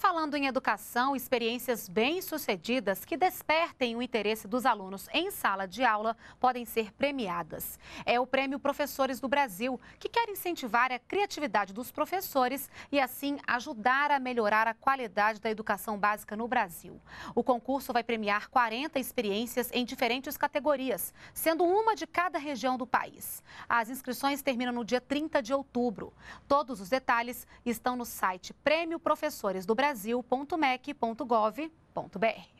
falando em educação, experiências bem-sucedidas que despertem o interesse dos alunos em sala de aula podem ser premiadas. É o Prêmio Professores do Brasil, que quer incentivar a criatividade dos professores e, assim, ajudar a melhorar a qualidade da educação básica no Brasil. O concurso vai premiar 40 experiências em diferentes categorias, sendo uma de cada região do país. As inscrições terminam no dia 30 de outubro. Todos os detalhes estão no site Prêmio Professores do Brasil brasil.mec.gov.br.